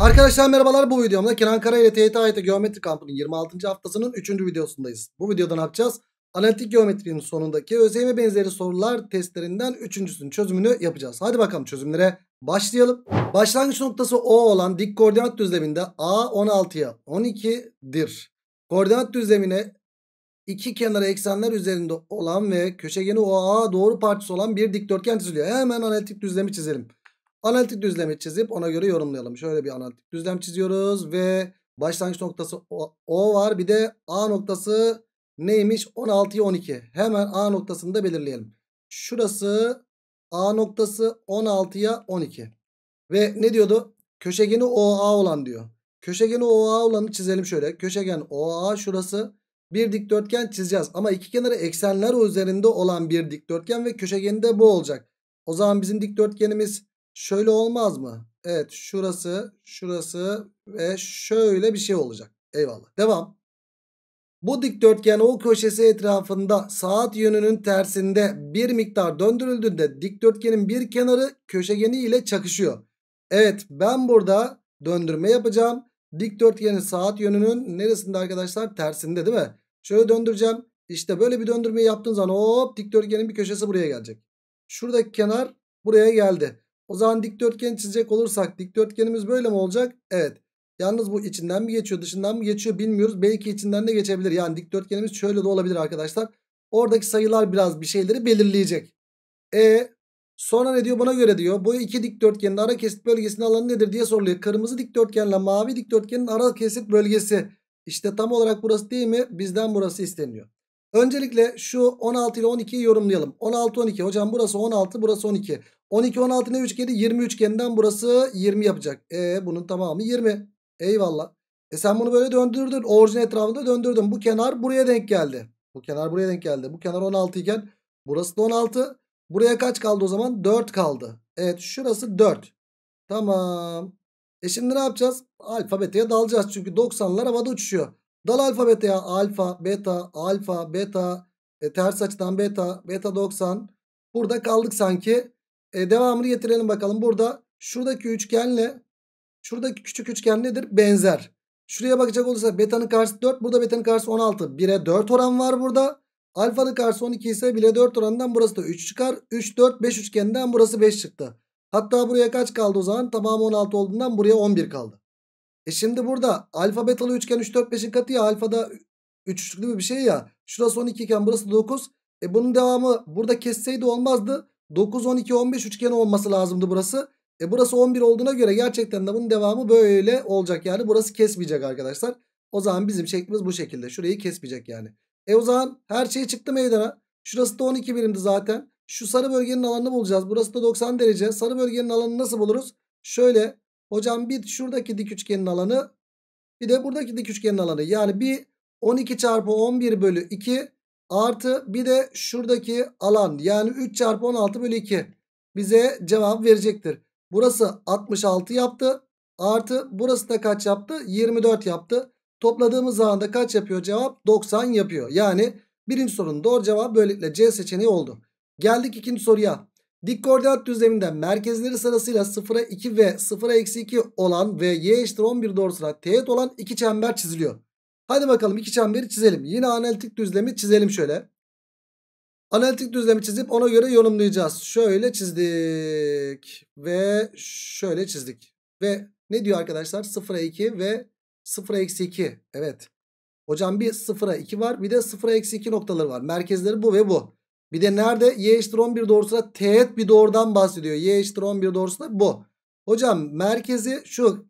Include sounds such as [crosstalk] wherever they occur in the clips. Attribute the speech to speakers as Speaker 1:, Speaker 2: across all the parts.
Speaker 1: Arkadaşlar merhabalar bu videomda Kenan Kara ile TYT AYT Geometri Kampı'nın 26. haftasının 3. videosundayız. Bu videoda ne yapacağız? Analitik geometrinin sonundaki özeyme benzeri sorular testlerinden üçüncüsünün çözümünü yapacağız. Hadi bakalım çözümlere başlayalım. Başlangıç noktası O olan dik koordinat düzleminde A 16'ya 12'dir. Koordinat düzlemine iki kenara eksenler üzerinde olan ve köşegeni OA doğru parçası olan bir dikdörtgen çiziliyor. Hemen analitik düzlemi çizelim. Analitik düzlemi çizip ona göre yorumlayalım. Şöyle bir analitik düzlem çiziyoruz ve başlangıç noktası o, o var. Bir de A noktası neymiş? 16'ya 12. Hemen A noktasını da belirleyelim. Şurası A noktası 16'ya 12. Ve ne diyordu? Köşegeni OA olan diyor. Köşegeni OA olanı çizelim şöyle. Köşegen OA şurası. Bir dikdörtgen çizeceğiz. Ama iki kenarı eksenler üzerinde olan bir dikdörtgen ve köşegeni de bu olacak. O zaman bizim dikdörtgenimiz Şöyle olmaz mı? Evet şurası, şurası ve şöyle bir şey olacak. Eyvallah. Devam. Bu dikdörtgen o köşesi etrafında saat yönünün tersinde bir miktar döndürüldüğünde dikdörtgenin bir kenarı köşegeni ile çakışıyor. Evet ben burada döndürme yapacağım. Dikdörtgenin saat yönünün neresinde arkadaşlar? Tersinde değil mi? Şöyle döndüreceğim. İşte böyle bir döndürme yaptığın zaman hop dikdörtgenin bir köşesi buraya gelecek. Şuradaki kenar buraya geldi. O zaman dikdörtgen çizecek olursak dikdörtgenimiz böyle mi olacak? Evet. Yalnız bu içinden mi geçiyor dışından mı geçiyor bilmiyoruz. Belki içinden de geçebilir. Yani dikdörtgenimiz şöyle de olabilir arkadaşlar. Oradaki sayılar biraz bir şeyleri belirleyecek. E sonra ne diyor buna göre diyor. Bu iki dikdörtgenin ara kesit bölgesinin alanı nedir diye soruluyor. Kırmızı dikdörtgenle mavi dikdörtgenin ara kesit bölgesi. İşte tam olarak burası değil mi? Bizden burası isteniyor. Öncelikle şu 16 ile 12'yi yorumlayalım. 16 12 hocam burası 16 burası 12. 12 16 ne üçgeni 20 üçgeninden burası 20 yapacak. E bunun tamamı 20. Eyvallah. E sen bunu böyle döndürdün. Orijin etrafında döndürdün. Bu kenar buraya denk geldi. Bu kenar buraya denk geldi. Bu kenar 16 iken burası da 16. Buraya kaç kaldı o zaman? 4 kaldı. Evet şurası 4. Tamam. E şimdi ne yapacağız? Alfabeteye dalacağız çünkü 90'lar havada uçuşuyor. Dal ya alfa, beta, alfa, beta, e, ters açıdan beta, beta 90. Burada kaldık sanki. E, devamını getirelim bakalım. Burada şuradaki üçgenle şuradaki küçük üçgen nedir? Benzer. Şuraya bakacak olursa betanın karşısı 4. Burada betanın karşısı 16. 1'e 4 oran var burada. Alfanın karşısı 12 ise 1'e 4 oranından burası da 3 çıkar. 3, 4, 5 üçgeninden burası 5 çıktı. Hatta buraya kaç kaldı o zaman? Tamamı 16 olduğundan buraya 11 kaldı. E şimdi burada alfa betalı üçgen 3 4 5'in katı ya alfada 3 üçlü bir şey ya. Şurası 12 iken burası 9. E bunun devamı burada kesseydi olmazdı. 9 12 15 üçgen olması lazımdı burası. E burası 11 olduğuna göre gerçekten de bunun devamı böyle olacak yani. Burası kesmeyecek arkadaşlar. O zaman bizim şeklimiz bu şekilde. Şurayı kesmeyecek yani. E o zaman her şey çıktı meydana. Şurası da 12 birimdi zaten. Şu sarı bölgenin alanını bulacağız. Burası da 90 derece. Sarı bölgenin alanını nasıl buluruz? Şöyle Hocam bir şuradaki dik üçgenin alanı bir de buradaki dik üçgenin alanı. Yani bir 12 çarpı 11 bölü 2 artı bir de şuradaki alan yani 3 çarpı 16 bölü 2 bize cevap verecektir. Burası 66 yaptı artı burası da kaç yaptı 24 yaptı. Topladığımız zaman da kaç yapıyor cevap 90 yapıyor. Yani birinci sorunun doğru cevabı böylelikle C seçeneği oldu. Geldik ikinci soruya. Dik koordinat düzleminde merkezleri sırasıyla 0'a 2 ve 0'a eksi 2 olan ve y eşittir 11 doğrusuna teğet olan iki çember çiziliyor. Hadi bakalım iki çemberi çizelim. Yine analitik düzlemi çizelim şöyle. Analitik düzlemi çizip ona göre yorumlayacağız. Şöyle çizdik ve şöyle çizdik. Ve ne diyor arkadaşlar? 0'a 2 ve 0'a eksi 2. Evet. Hocam bir 0'a 2 var bir de 0'a eksi 2 noktaları var. Merkezleri bu ve bu. Bir de nerede y eşittir 11 doğrusuna teğet bir doğrudan bahsediyor. Y eşittir 11 doğrusu bu. Hocam merkezi şu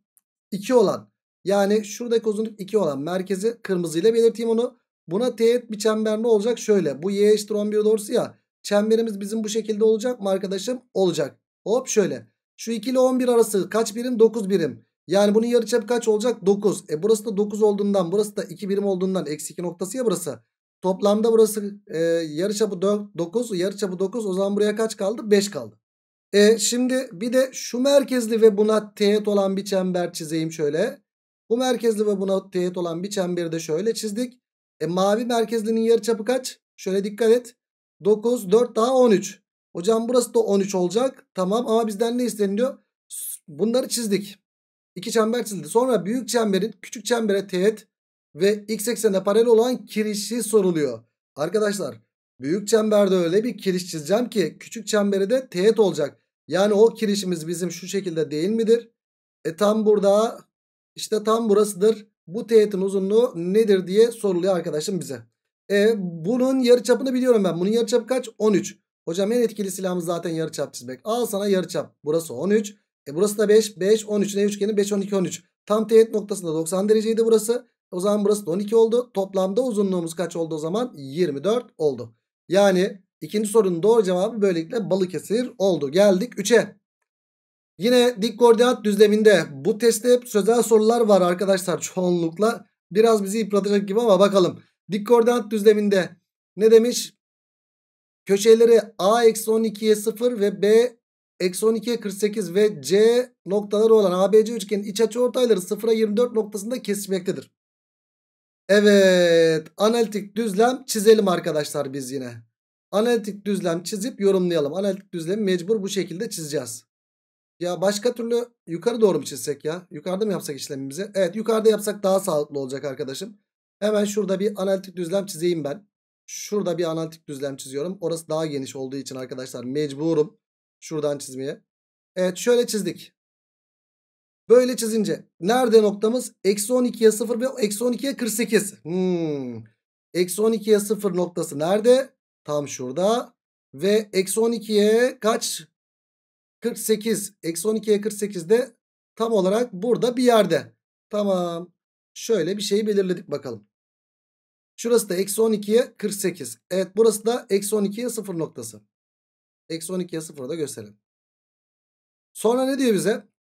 Speaker 1: 2 olan yani şuradaki uzunluk 2 olan merkezi kırmızıyla belirteyim onu. Buna teğet bir çember ne olacak? Şöyle bu y eşittir 11 doğrusu ya çemberimiz bizim bu şekilde olacak mı arkadaşım? Olacak. Hop şöyle şu 2 ile 11 arası kaç birim? 9 birim. Yani bunun yarıçapı kaç olacak? 9. E burası da 9 olduğundan burası da 2 birim olduğundan eksi 2 noktası ya burası. Toplamda burası e, çapı 9. yarı çapı 9. O zaman buraya kaç kaldı? 5 kaldı. E, şimdi bir de şu merkezli ve buna teğet olan bir çember çizeyim şöyle. Bu merkezli ve buna teğet olan bir çemberi de şöyle çizdik. E, mavi merkezlinin yarı çapı kaç? Şöyle dikkat et. 9, 4 daha 13. Hocam burası da 13 olacak. Tamam ama bizden ne isteniliyor? Bunları çizdik. İki çember çizildi. Sonra büyük çemberin küçük çembere teğet ve x eksenine paralel olan kirişi soruluyor. Arkadaşlar büyük çemberde öyle bir kiriş çizeceğim ki küçük çembere de teğet olacak. Yani o kirişimiz bizim şu şekilde değil midir? E tam burada işte tam burasıdır. Bu teğetin uzunluğu nedir diye soruluyor arkadaşım bize. E bunun yarı çapını biliyorum ben. Bunun yarı yarıçapı kaç? 13. Hocam en etkili silahımız zaten yarı çap çizmek. Al sana yarı çap. Burası 13. E burası da 5. 5 13'ün üçgeni 5 12 13. Tam teğet noktasında 90 dereceydi burası. O zaman burası da 12 oldu. Toplamda uzunluğumuz kaç oldu o zaman? 24 oldu. Yani ikinci sorunun doğru cevabı böylelikle Balıkesir oldu. Geldik 3'e. Yine dik koordinat düzleminde bu testte hep sözel sorular var arkadaşlar çoğunlukla. Biraz bizi yıpratacak gibi ama bakalım. Dik koordinat düzleminde ne demiş? Köşeleri A eksi 12'ye 0 ve B eksi 12'ye 48 ve C noktaları olan ABC üçgenin iç açı ortayları 0'a 24 noktasında kesişmektedir. Evet analitik düzlem çizelim arkadaşlar biz yine. Analitik düzlem çizip yorumlayalım. Analitik düzlemi mecbur bu şekilde çizeceğiz. Ya başka türlü yukarı doğru mu çizsek ya? Yukarıda mı yapsak işlemimizi? Evet yukarıda yapsak daha sağlıklı olacak arkadaşım. Hemen şurada bir analitik düzlem çizeyim ben. Şurada bir analitik düzlem çiziyorum. Orası daha geniş olduğu için arkadaşlar mecburum şuradan çizmeye. Evet şöyle çizdik. Böyle çizince nerede noktamız? Eksi 12'ye 0 ve eksi 12'ye 48. Hmm. Eksi 12'ye 0 noktası nerede? Tam şurada. Ve eksi 12'ye kaç? 48. Eksi 12'ye 48 de tam olarak burada bir yerde. Tamam. Şöyle bir şeyi belirledik bakalım. Şurası da eksi 12'ye 48. Evet burası da eksi 12'ye 0 noktası. Eksi 12'ye 0'ı da gösterelim. Sonra ne diyor bize?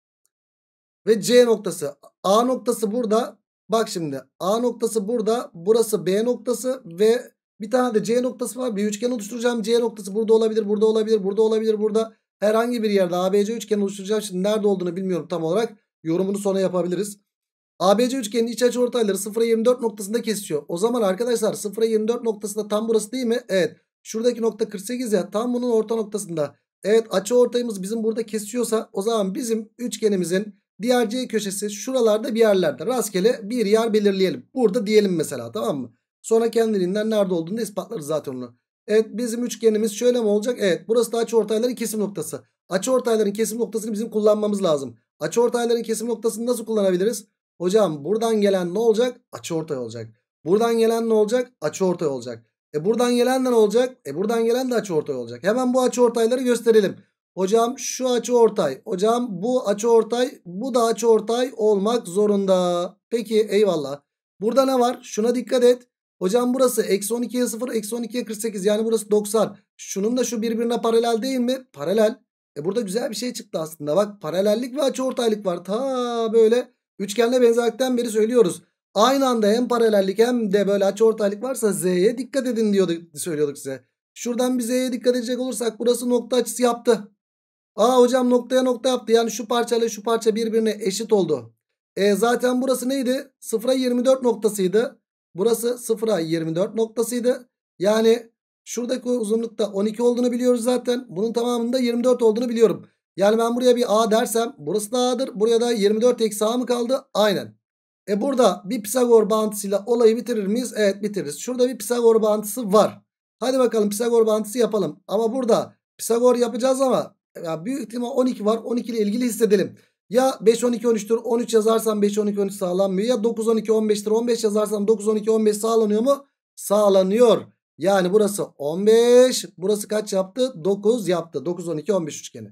Speaker 1: Ve C noktası. A noktası burada. Bak şimdi A noktası burada. Burası B noktası ve bir tane de C noktası var. Bir üçgen oluşturacağım. C noktası burada olabilir, burada olabilir, burada olabilir, burada. Herhangi bir yerde ABC üçgeni oluşturacağım. Şimdi nerede olduğunu bilmiyorum tam olarak. Yorumunu sonra yapabiliriz. ABC üçgenin iç açı ortayları 0'a 24 noktasında kesişiyor. O zaman arkadaşlar 0'a 24 noktasında tam burası değil mi? Evet. Şuradaki nokta 48 ya tam bunun orta noktasında. Evet açı ortayımız bizim burada kesiyorsa o zaman bizim üçgenimizin Diğer C köşesi şuralarda bir yerlerde. Rastgele bir yer belirleyelim. Burada diyelim mesela tamam mı? Sonra kendiliğinden nerede olduğunu da ispatlarız zaten onu. Evet bizim üçgenimiz şöyle mi olacak? Evet burası da açıortayların kesim noktası. Açıortayların kesim noktasını bizim kullanmamız lazım. Açıortayların kesim noktasını nasıl kullanabiliriz? Hocam buradan gelen ne olacak? Açıortay olacak. Buradan gelen ne olacak? Açıortay olacak. E buradan gelen ne olacak? E buradan gelen de açıortay olacak. Hemen bu açıortayları gösterelim. Hocam şu açı ortay. Hocam bu açı ortay. Bu da açı ortay olmak zorunda. Peki eyvallah. Burada ne var? Şuna dikkat et. Hocam burası eksi 12'ye 0 eksi 12'ye 48 yani burası 90. Şunun da şu birbirine paralel değil mi? Paralel. E burada güzel bir şey çıktı aslında. Bak paralellik ve açıortaylık var. Ta böyle üçgenle benzerlikten beri söylüyoruz. Aynı anda hem paralellik hem de böyle açıortaylık varsa Z'ye dikkat edin diyorduk, söylüyorduk size. Şuradan bir Z'ye dikkat edecek olursak burası nokta açısı yaptı. Aa hocam noktaya nokta yaptı. Yani şu parça şu parça birbirine eşit oldu. E zaten burası neydi? 0'a 24 noktasıydı. Burası 0'a 24 noktasıydı. Yani şuradaki uzunlukta 12 olduğunu biliyoruz zaten. Bunun tamamında 24 olduğunu biliyorum. Yani ben buraya bir A dersem burası da A'dır. Buraya da 24 eksi A mı kaldı? Aynen. E burada bir Pisagor bağıntısıyla olayı bitirir miyiz? Evet bitiririz. Şurada bir Pisagor bağıntısı var. Hadi bakalım Pisagor bağıntısı yapalım. Ama burada Pisagor yapacağız ama ya büyük ihtimal 12 var. 12 ile ilgili hissedelim. Ya 5 12 13'tür. 13 yazarsam 5 12 13 sağlanmıyor. Ya 9 12 15'tir. 15 yazarsam 9 12 15 sağlanıyor mu? Sağlanıyor. Yani burası 15. Burası kaç yaptı? 9 yaptı. 9 12 15 üçgeni.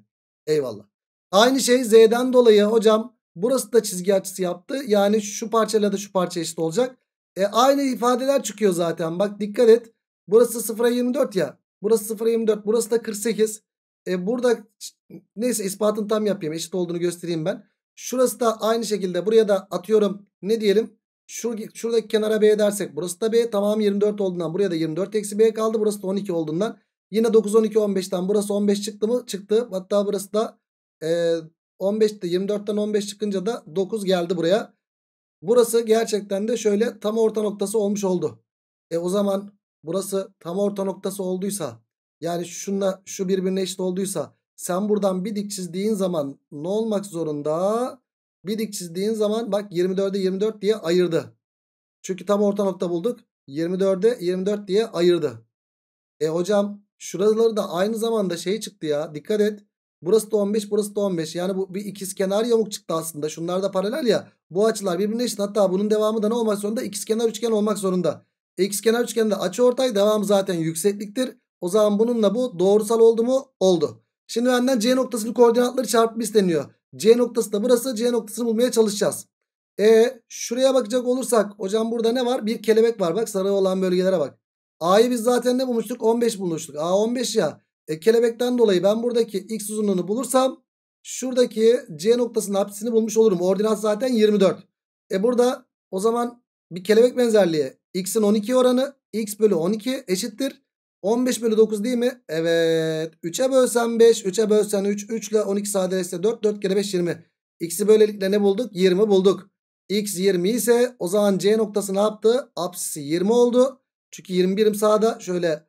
Speaker 1: Eyvallah. Aynı şey Z'den dolayı hocam burası da çizgi açısı yaptı. Yani şu parçayla da şu parça eşit olacak. E, aynı ifadeler çıkıyor zaten. Bak dikkat et. Burası 0'a 24 ya. Burası 0'a 24. Burası da 48. E burada neyse ispatın tam yapayım. Eşit olduğunu göstereyim ben. Şurası da aynı şekilde buraya da atıyorum. Ne diyelim? şur şuradaki kenara B dersek burası da B. Tamam 24 olduğundan buraya da 24 eksi B kaldı. Burası da 12 olduğundan. Yine 9 12 15'ten burası 15 çıktı mı? Çıktı. Hatta burası da e, 15'te 24'ten 15 çıkınca da 9 geldi buraya. Burası gerçekten de şöyle tam orta noktası olmuş oldu. E o zaman burası tam orta noktası olduysa yani şunla şu birbirine eşit olduysa sen buradan bir dik çizdiğin zaman ne olmak zorunda? Bir dik çizdiğin zaman bak 24'e 24 diye ayırdı. Çünkü tam orta nokta bulduk. 24'e 24 diye ayırdı. E hocam şuraları da aynı zamanda şey çıktı ya. Dikkat et. Burası da 15 burası da 15. Yani bu bir ikizkenar yamuk çıktı aslında. Şunlar da paralel ya. Bu açılar birbirine eşit. Hatta bunun devamı da ne olmak zorunda? İkizkenar üçgen olmak zorunda. E, ikizkenar üçgende açı ortay devam zaten yüksekliktir. O zaman bununla bu doğrusal oldu mu? Oldu. Şimdi benden C noktasının koordinatları çarpımı isteniyor. C noktası da burası. C noktasını bulmaya çalışacağız. E şuraya bakacak olursak hocam burada ne var? Bir kelebek var. Bak sarı olan bölgelere bak. A'yı biz zaten ne bulmuştuk? 15 bulmuştuk. A 15 ya. E, kelebekten dolayı ben buradaki x uzunluğunu bulursam şuradaki C noktasının apsisini bulmuş olurum. Ordinat zaten 24. E burada o zaman bir kelebek benzerliği x'in 12 oranı x bölü 12 eşittir. 15 bölü 9 değil mi? Evet. 3'e bölsen 5. 3'e bölsen 3. 3 ile 12 sadeleşse 4. 4 kere 5 20. X'i böylelikle ne bulduk? 20 bulduk. X 20 ise o zaman C noktası ne yaptı? Apsisi 20 oldu. Çünkü 20 birim sağda şöyle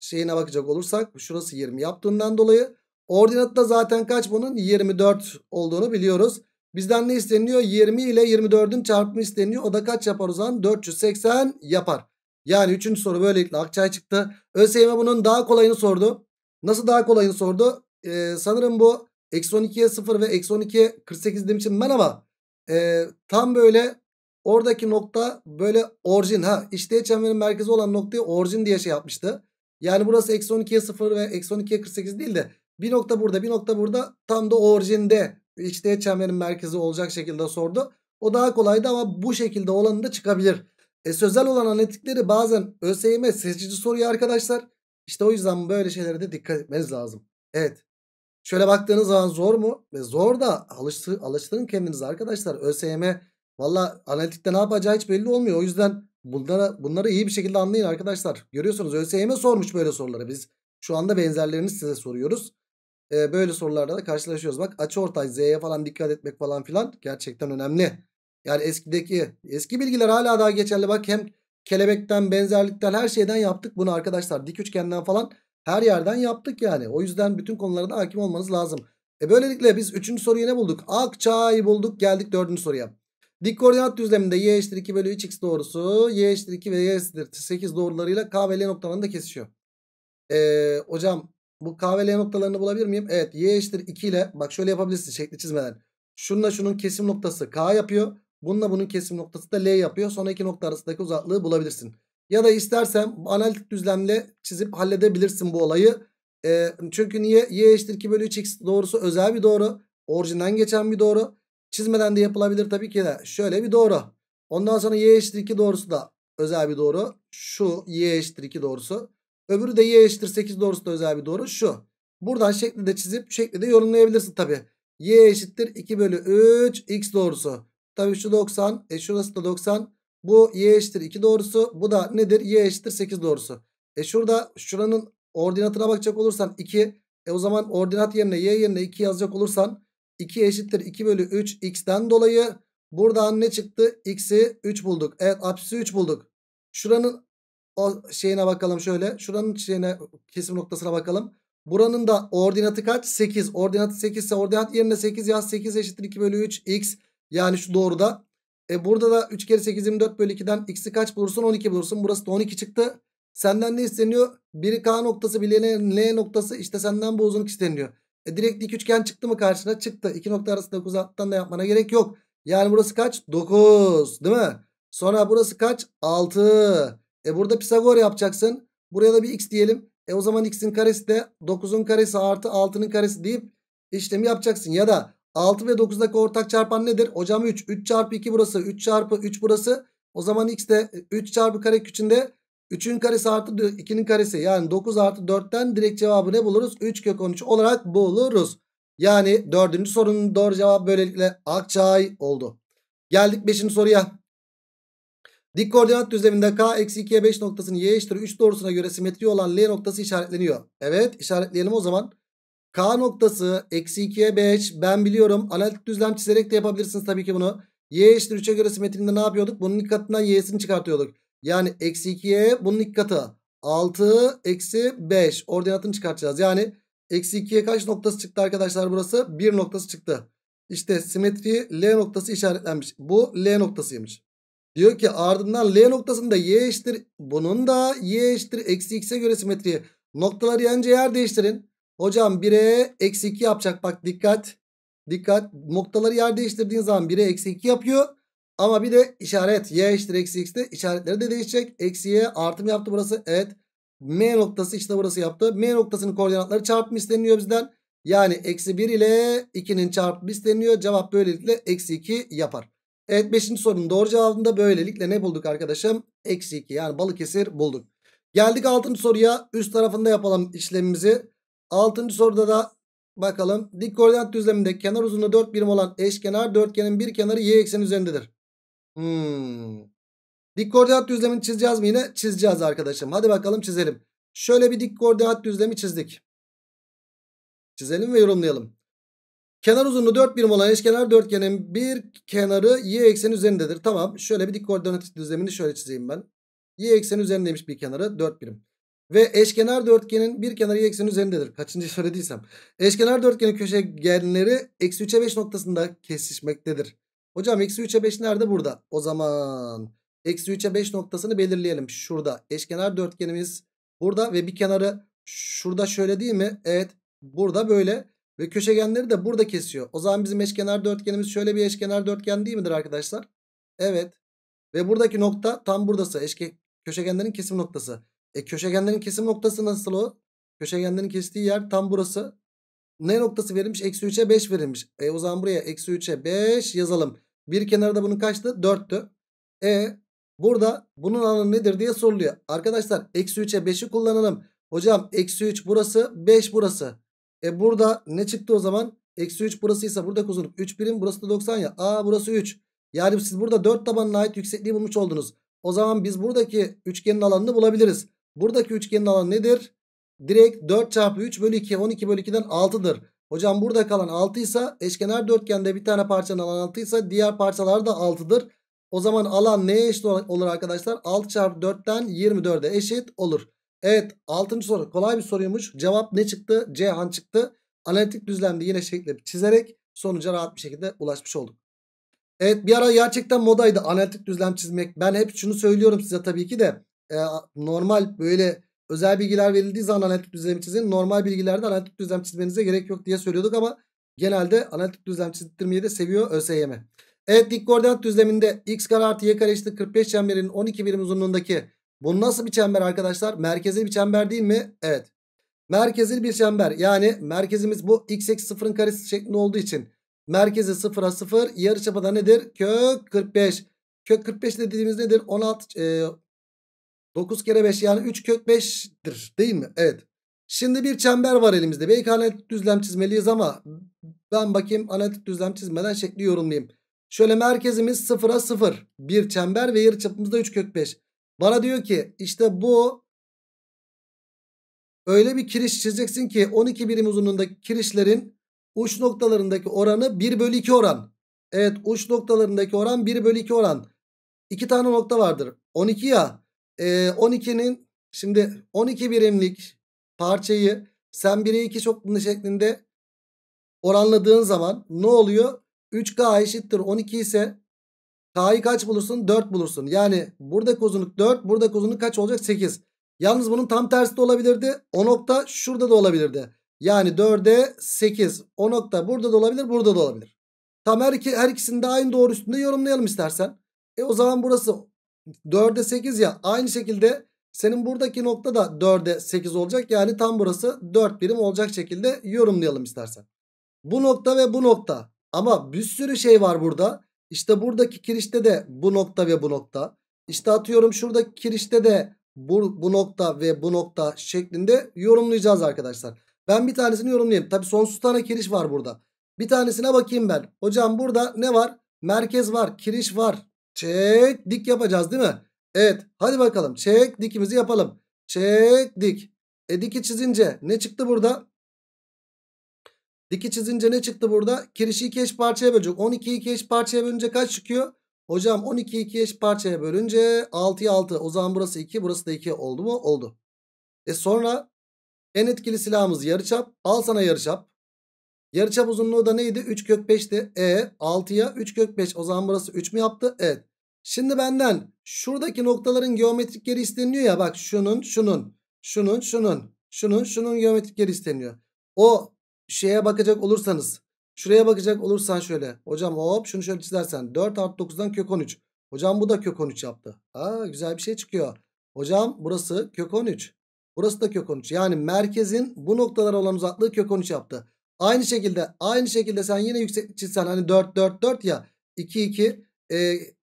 Speaker 1: şeyine bakacak olursak şurası 20 yaptığından dolayı ordinatı da zaten kaç bunun? 24 olduğunu biliyoruz. Bizden ne isteniyor? 20 ile 24'ün çarpımı isteniyor. O da kaç yapar o zaman? 480 yapar. Yani 3. soru böylelikle akçay çıktı. ÖSYM bunun daha kolayını sordu. Nasıl daha kolayını sordu? Ee, sanırım bu eksi 12'ye 0 ve eksi 12'ye 48 dediğim için ben ama e, tam böyle oradaki nokta böyle orijin. Ha işte çemberin merkezi olan noktayı orijin diye şey yapmıştı. Yani burası eksi 12'ye 0 ve eksi 12'ye 48 değil de bir nokta burada bir nokta burada tam da orijinde işte çemberin merkezi olacak şekilde sordu. O daha kolaydı ama bu şekilde olanı da çıkabilir. E sözel olan analitikleri bazen ÖSYM seçici soruyor arkadaşlar. İşte o yüzden böyle şeylere de dikkat etmeniz lazım. Evet. Şöyle baktığınız zaman zor mu? Ve zor da alıştı, alıştırın kendinizi arkadaşlar. ÖSYM valla analitikte ne yapacağı hiç belli olmuyor. O yüzden bunları bunları iyi bir şekilde anlayın arkadaşlar. Görüyorsunuz ÖSYM sormuş böyle soruları biz. Şu anda benzerlerini size soruyoruz. Ee, böyle sorularda da karşılaşıyoruz. Bak açı ortay Z'ye falan dikkat etmek falan filan gerçekten önemli. Yani eskideki eski bilgiler hala daha geçerli. Bak hem kelebekten benzerlikten her şeyden yaptık bunu arkadaşlar. Dik üçgenden falan her yerden yaptık yani. O yüzden bütün konularda hakim olmanız lazım. E böylelikle biz 3. soruyu ne bulduk? Akçay bulduk geldik 4. soruya. Dik koordinat düzleminde y eşittir 2 bölü 3 x doğrusu y eşittir 2 ve y eşittir 8 doğrularıyla k ve l noktalarında kesişiyor. Ee, hocam bu k ve l noktalarını bulabilir miyim? Evet y eşittir 2 ile bak şöyle yapabilirsiniz şekli çizmeden. Şununla şunun kesim noktası k yapıyor. Bununla bunun kesim noktası da L yapıyor. Sonra iki nokta arasındaki uzaklığı bulabilirsin. Ya da istersen analitik düzlemle çizip halledebilirsin bu olayı. E, çünkü niye? Y eşittir 2 bölü 3x doğrusu özel bir doğru. Orijinden geçen bir doğru. Çizmeden de yapılabilir tabii ki de. Şöyle bir doğru. Ondan sonra y eşittir 2 doğrusu da özel bir doğru. Şu y eşittir 2 doğrusu. Öbürü de y eşittir 8 doğrusu da özel bir doğru. Şu. Buradan şekli de çizip şekli de yorumlayabilirsin tabii. y eşittir 2 bölü 3 x doğrusu. Tabii şu 90. E şurası da 90. Bu y eşittir 2 doğrusu. Bu da nedir? Y eşittir 8 doğrusu. E şurada şuranın ordinatına bakacak olursan 2. E o zaman ordinat yerine y yerine 2 yazacak olursan 2 eşittir 2 bölü 3 x'ten dolayı buradan ne çıktı? X'i 3 bulduk. Evet apsisi 3 bulduk. Şuranın o şeyine bakalım şöyle. Şuranın şeyine kesim noktasına bakalım. Buranın da ordinatı kaç? 8. Ordinatı 8 ise ordinat yerine 8 yaz. 8 eşittir 2 bölü 3 x. Yani şu doğruda. E burada da 3 kere 8 24 bölü 2'den x'i kaç bulursun? 12 bulursun. Burası da 12 çıktı. Senden ne isteniyor? Biri k noktası birine l noktası işte senden bu uzunluk isteniyor. E direkt dik üçgen çıktı mı karşına? Çıktı. İki nokta arasındaki uzaklıktan da yapmana gerek yok. Yani burası kaç? 9 değil mi? Sonra burası kaç? 6. E burada Pisagor yapacaksın. Buraya da bir x diyelim. E o zaman x'in karesi de 9'un karesi artı 6'nın karesi deyip işlemi yapacaksın. Ya da 6 ve 9'daki ortak çarpan nedir? Hocam 3. 3 çarpı 2 burası. 3 çarpı 3 burası. O zaman x de 3 çarpı kare küçünde 3'ün karesi artı 2'nin karesi. Yani 9 artı 4'ten direkt cevabı ne buluruz? 3 kök 13 olarak buluruz. Yani 4. sorunun doğru cevabı böylelikle Akçay oldu. Geldik 5. soruya. Dik koordinat düzleminde k eksi 2'ye 5 noktasının y eşittir 3 doğrusuna göre simetri olan L noktası işaretleniyor. Evet işaretleyelim o zaman. K noktası eksi 2'ye 5. Ben biliyorum. Analitik düzlem çizerek de yapabilirsiniz tabii ki bunu. Y eşittir 3'e göre simetrinde ne yapıyorduk? Bunun ilk katından y'sini çıkartıyorduk. Yani eksi 2'ye bunun ilk katı. 6 eksi 5 ordinatını çıkartacağız. Yani eksi 2'ye kaç noktası çıktı arkadaşlar burası? 1 noktası çıktı. İşte simetri L noktası işaretlenmiş. Bu L noktasıymış. Diyor ki ardından L noktasında y eşittir. Bunun da y eşittir eksi x'e göre simetri. Noktaları yence yer değiştirin. Hocam 1'e eksi 2 yapacak. Bak dikkat. Dikkat. Noktaları yer değiştirdiğin zaman 1'e eksi 2 yapıyor. Ama bir de işaret y eşittir eksi x'te işaretleri de değişecek. Eksi y artım yaptı burası. Evet. M noktası işte burası yaptı. M noktasının koordinatları çarpımı isteniyor bizden. Yani eksi 1 ile 2'nin çarpımı isteniyor. Cevap böylelikle eksi 2 yapar. Evet 5. sorunun doğru cevabında böylelikle ne bulduk arkadaşım? Eksi 2 yani balıkesir bulduk. Geldik 6. soruya. Üst tarafında yapalım işlemimizi. Altıncı soruda da bakalım. Dik koordinat düzleminde kenar uzunluğu 4 birim olan eşkenar dörtgenin bir kenarı y ekseni üzerindedir. Hmm. Dik koordinat düzlemini çizeceğiz mi yine? Çizeceğiz arkadaşım. Hadi bakalım çizelim. Şöyle bir dik koordinat düzlemi çizdik. Çizelim ve yorumlayalım. Kenar uzunluğu 4 birim olan eşkenar dörtgenin bir kenarı y ekseni üzerindedir. Tamam. Şöyle bir dik koordinat düzlemini şöyle çizeyim ben. Y ekseni üzerindeymiş bir kenarı 4 birim. Ve eşkenar dörtgenin bir kenarı y x'in üzerindedir. Kaçıncı söylediysem. Eşkenar dörtgenin köşegenleri eksi 3'e 5 noktasında kesişmektedir. Hocam eksi 3'e 5 nerede? Burada. O zaman eksi 3'e 5 noktasını belirleyelim. Şurada. Eşkenar dörtgenimiz burada ve bir kenarı şurada şöyle değil mi? Evet. Burada böyle. Ve köşegenleri de burada kesiyor. O zaman bizim eşkenar dörtgenimiz şöyle bir eşkenar dörtgen değil midir arkadaşlar? Evet. Ve buradaki nokta tam buradası. Eşke, köşegenlerin kesim noktası. E köşegenlerin kesim noktası nasıl o? Köşegenlerin kestiği yer tam burası. Ne noktası verilmiş? Eksi 3'e 5 verilmiş. E o zaman buraya eksi 3'e 5 yazalım. Bir kenarda bunun kaçtı? 4'tü. E burada bunun alanı nedir diye soruluyor. Arkadaşlar eksi 3'e 5'i kullanalım. Hocam eksi 3 burası 5 burası. E burada ne çıktı o zaman? Eksi 3 burasıysa burada kuzunup 3 birim burası da 90 ya. Aa burası 3. Yani siz burada 4 tabanına ait yüksekliği bulmuş oldunuz. O zaman biz buradaki üçgenin alanını bulabiliriz. Buradaki üçgenin alanı nedir? Direkt 4 çarpı 3 bölü 2 12 bölü 2'den 6'dır. Hocam burada kalan 6 ise eşkenar dörtgende bir tane parçanın alanı 6 ise diğer parçalar da 6'dır. O zaman alan neye eşit olur arkadaşlar? 6 çarpı 4'ten 24'e eşit olur. Evet 6. soru kolay bir soruymuş. Cevap ne çıktı? Cihan çıktı. Analitik düzlemde yine şekilleri çizerek sonuca rahat bir şekilde ulaşmış olduk. Evet bir ara gerçekten modaydı analitik düzlem çizmek. Ben hep şunu söylüyorum size tabii ki de e, normal böyle özel bilgiler verildiği zaman analitik düzlem çizin. Normal bilgilerde analitik düzlem çizmenize gerek yok diye söylüyorduk ama genelde analitik düzlem çizdirmeyi de seviyor ÖSYM. Evet dik koordinat düzleminde x kare artı y kare eşittir 45 çemberin 12 birim uzunluğundaki bu nasıl bir çember arkadaşlar? Merkezi bir çember değil mi? Evet. Merkezi bir çember. Yani merkezimiz bu x eksi sıfırın karesi şeklinde olduğu için merkezi sıfıra 0. yarıçapı da nedir? Kök 45. Kök 45 dediğimiz nedir? 16 e, 9 kere 5 yani 3 kök 5'tir değil mi? Evet. Şimdi bir çember var elimizde. Belki analitik düzlem çizmeliyiz ama ben bakayım analitik düzlem çizmeden şekli yorumlayayım. Şöyle merkezimiz 0'a 0. Bir çember ve yarı da 3 kök 5. Bana diyor ki işte bu öyle bir kiriş çizeceksin ki 12 birim uzunluğundaki kirişlerin uç noktalarındaki oranı 1 bölü 2 oran. Evet uç noktalarındaki oran 1 bölü 2 oran. İki tane nokta vardır. 12 ya. 12'nin şimdi 12 birimlik parçayı sen 1'e 2 çokluğunda şeklinde oranladığın zaman ne oluyor? 3K eşittir 12 ise K'yı kaç bulursun? 4 bulursun. Yani burada uzunluk 4 burada uzunluk kaç olacak? 8. Yalnız bunun tam tersi de olabilirdi. O nokta şurada da olabilirdi. Yani 4'e 8. O nokta burada da olabilir burada da olabilir. Tam her, iki, her ikisini de aynı doğru üstünde yorumlayalım istersen. E o zaman burası 4'e 8 ya aynı şekilde senin buradaki nokta da 4'e 8 olacak. Yani tam burası 4 birim olacak şekilde yorumlayalım istersen. Bu nokta ve bu nokta ama bir sürü şey var burada. İşte buradaki kirişte de bu nokta ve bu nokta. İşte atıyorum şuradaki kirişte de bu, bu nokta ve bu nokta şeklinde yorumlayacağız arkadaşlar. Ben bir tanesini yorumlayayım. Tabi sonsuz tane kiriş var burada. Bir tanesine bakayım ben. Hocam burada ne var? Merkez var, kiriş var, Çek dik yapacağız değil mi? Evet hadi bakalım çek dikimizi yapalım. Çek dik. E diki çizince ne çıktı burada? Diki çizince ne çıktı burada? Kirişi iki eş parçaya bölecek. 12'yi iki eş parçaya bölünce kaç çıkıyor? Hocam 12'yi iki eş parçaya bölünce 6'ya 6. O zaman burası 2 burası da 2 oldu mu? Oldu. E sonra en etkili silahımız yarıçap. Al sana yarıçap. Yarıçap uzunluğu da neydi? 3 kök 5'ti. E 6'ya 3 kök 5. O zaman burası 3 mü yaptı? Evet. Şimdi benden şuradaki noktaların geometrik geri isteniyor ya. Bak şunun, şunun, şunun, şunun, şunun, şunun geometrik geri isteniyor. O şeye bakacak olursanız. Şuraya bakacak olursan şöyle. Hocam hop şunu şöyle çizersen. 4 artı 9'dan kök 13. Hocam bu da kök 13 yaptı. Aa, güzel bir şey çıkıyor. Hocam burası kök 13. Burası da kök 13. Yani merkezin bu noktalara olan uzaklığı kök 13 yaptı. Aynı şekilde aynı şekilde sen yine yüksek çizsen hani 4 4 4 ya 2 2 e,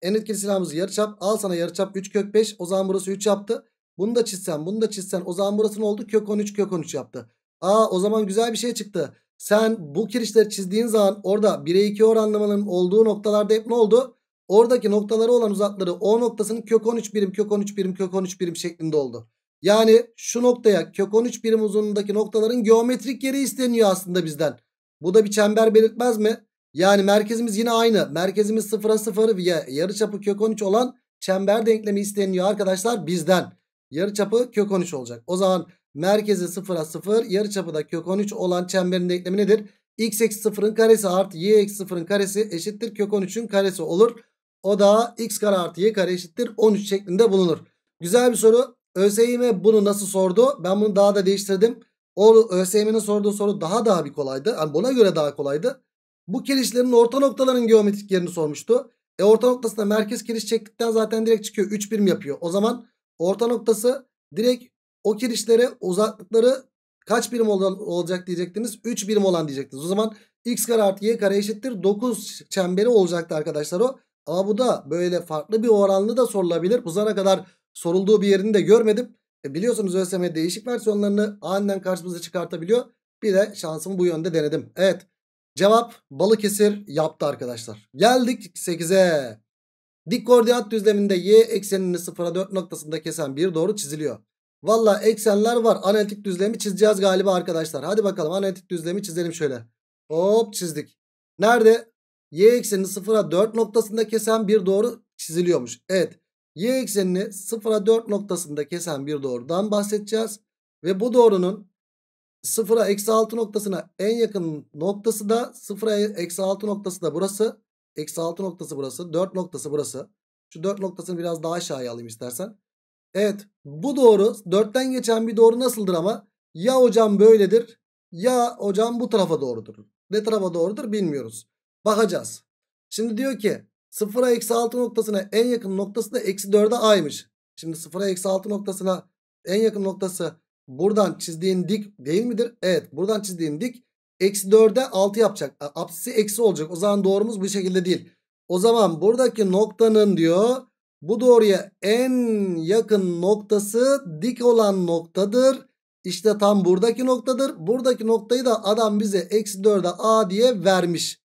Speaker 1: en etkili silahımız yarıçap. Al sana yarıçap 3 kök 5. O zaman burası 3 yaptı. Bunu da çizsen bunu da çizsen o zaman burası ne oldu? Kök 13 kök 13 yaptı. Aa o zaman güzel bir şey çıktı. Sen bu kirişleri çizdiğin zaman orada 1'e 2 oranlamanın olduğu noktalarda hep ne oldu? Oradaki noktaları olan uzakları o noktasının kök 13 birim kök 13 birim kök 13 birim şeklinde oldu. Yani şu noktaya kök 13 birim uzunluğundaki noktaların geometrik yeri isteniyor aslında bizden. Bu da bir çember belirtmez mi? Yani merkezimiz yine aynı. Merkezimiz sıfıra sıfır ve yarıçapı kök 13 olan çember denklemi isteniyor arkadaşlar bizden. Yarıçapı kök 13 olacak. O zaman merkezi sıfıra sıfır yarıçapı da kök 13 olan çemberin denklemi nedir? x eksi sıfırın karesi artı y eksi sıfırın karesi eşittir kök 13'ün karesi olur. O da x kare artı y kare eşittir 13 şeklinde bulunur. Güzel bir soru. ÖSYM'e bunu nasıl sordu? Ben bunu daha da değiştirdim. O ÖSYM'nin sorduğu soru daha daha bir kolaydı. Yani buna göre daha kolaydı. Bu kirişlerin orta noktaların geometrik yerini sormuştu. E orta noktasında merkez kiriş çektikten zaten direkt çıkıyor. 3 birim yapıyor. O zaman orta noktası direkt o kirişlere uzaklıkları kaç birim ol olacak diyecektiniz. 3 birim olan diyecektiniz. O zaman x kare artı y kare eşittir. 9 çemberi olacaktı arkadaşlar o. Ama bu da böyle farklı bir oranlı da sorulabilir. Bu zamana kadar sorulduğu bir yerini de görmedim. E biliyorsunuz ÖSYM değişik versiyonlarını aniden karşımıza çıkartabiliyor. Bir de şansımı bu yönde denedim. Evet cevap Balıkesir yaptı arkadaşlar. Geldik 8'e. Dik koordinat düzleminde y eksenini 0'a 4 noktasında kesen bir doğru çiziliyor. Valla eksenler var. Analitik düzlemi çizeceğiz galiba arkadaşlar. Hadi bakalım analitik düzlemi çizelim şöyle. Hop çizdik. Nerede? Y eksenini 0'a 4 noktasında kesen bir doğru çiziliyormuş. Evet. Y eksenini 0'a 4 noktasında kesen bir doğrudan bahsedeceğiz. Ve bu doğrunun 0'a eksi 6 noktasına en yakın noktası da 0'a eksi 6 noktası da burası. Eksi 6 noktası burası. 4 noktası burası. Şu 4 noktasını biraz daha aşağıya alayım istersen. Evet bu doğru 4'ten geçen bir doğru nasıldır ama ya hocam böyledir ya hocam bu tarafa doğrudur. Ne tarafa doğrudur bilmiyoruz. Bakacağız. Şimdi diyor ki Sıfıra eksi 6 noktasına en yakın noktası da eksi 4'e a'ymış. Şimdi sıfıra eksi 6 noktasına en yakın noktası buradan çizdiğin dik değil midir? Evet buradan çizdiğin dik eksi 4'e 6 yapacak. Apsisi eksi olacak. O zaman doğrumuz bu şekilde değil. O zaman buradaki noktanın diyor bu doğruya en yakın noktası dik olan noktadır. İşte tam buradaki noktadır. Buradaki noktayı da adam bize eksi 4'e a diye vermiş.